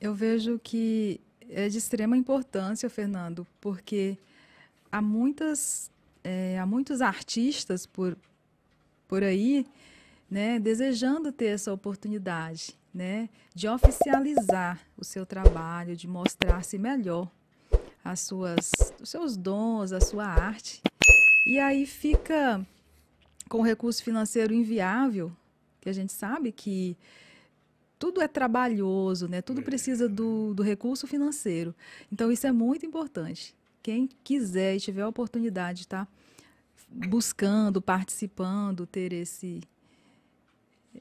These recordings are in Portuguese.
Eu vejo que é de extrema importância, Fernando, porque há muitas é, há muitos artistas por por aí, né, desejando ter essa oportunidade, né, de oficializar o seu trabalho, de mostrar-se melhor as suas os seus dons, a sua arte. E aí fica com recurso financeiro inviável, que a gente sabe que tudo é trabalhoso, né? Tudo é. precisa do, do recurso financeiro. Então, isso é muito importante. Quem quiser e tiver a oportunidade de tá? estar buscando, participando, ter esse.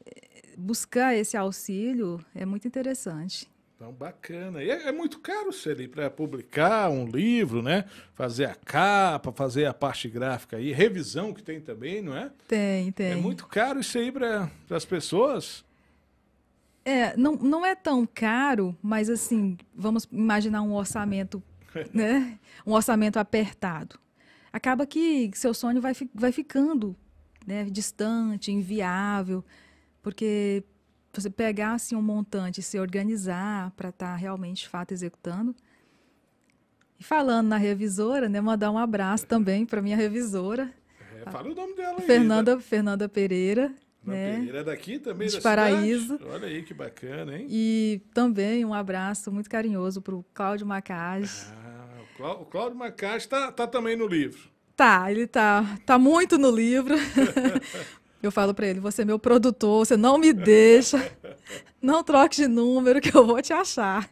Eh, buscar esse auxílio é muito interessante. Então, bacana. E é, é muito caro, Celi, para publicar um livro, né? Fazer a capa, fazer a parte gráfica aí, revisão que tem também, não é? Tem, tem. É muito caro isso aí para as pessoas? É, não, não é tão caro, mas assim, vamos imaginar um orçamento, né? Um orçamento apertado. Acaba que seu sonho vai, vai ficando né, distante, inviável, porque você pegar assim, um montante e se organizar para estar tá realmente, de fato, executando. E falando na revisora, né, mandar um abraço também para minha revisora. É, fala o nome dela aí. Fernanda, né? Fernanda Pereira. Na né? é daqui também, de da Paraíso. Cidade. Olha aí que bacana, hein? E também um abraço muito carinhoso para o Cláudio Macage. Ah, o, Cláudio Macage está tá também no livro. Tá, ele tá, tá muito no livro. eu falo para ele, você é meu produtor, você não me deixa, não troque de número que eu vou te achar.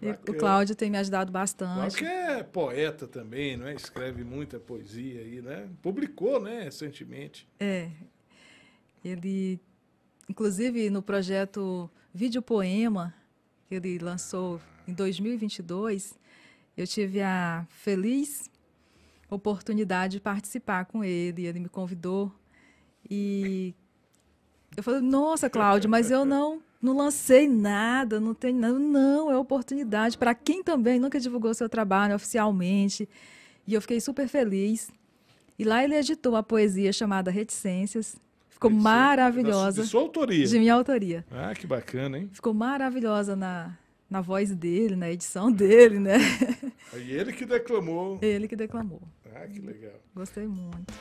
Aí, o Cláudio tem me ajudado bastante. Cláudio é poeta também, não é? Escreve muita poesia aí, né? Publicou, né, recentemente. É, ele, inclusive, no projeto Vídeo Poema, que ele lançou em 2022, eu tive a feliz oportunidade de participar com ele. Ele me convidou e eu falei: Nossa, Cláudio, mas eu não não lancei nada, não tem nada. Não, é oportunidade para quem também nunca divulgou seu trabalho oficialmente. E eu fiquei super feliz. E lá ele editou a poesia chamada Reticências, ficou maravilhosa. De sua é autoria. De minha autoria. Ah, que bacana, hein? Ficou maravilhosa na, na voz dele, na edição dele, né? E ele que declamou. Ele que declamou. Ah, que legal. Gostei muito.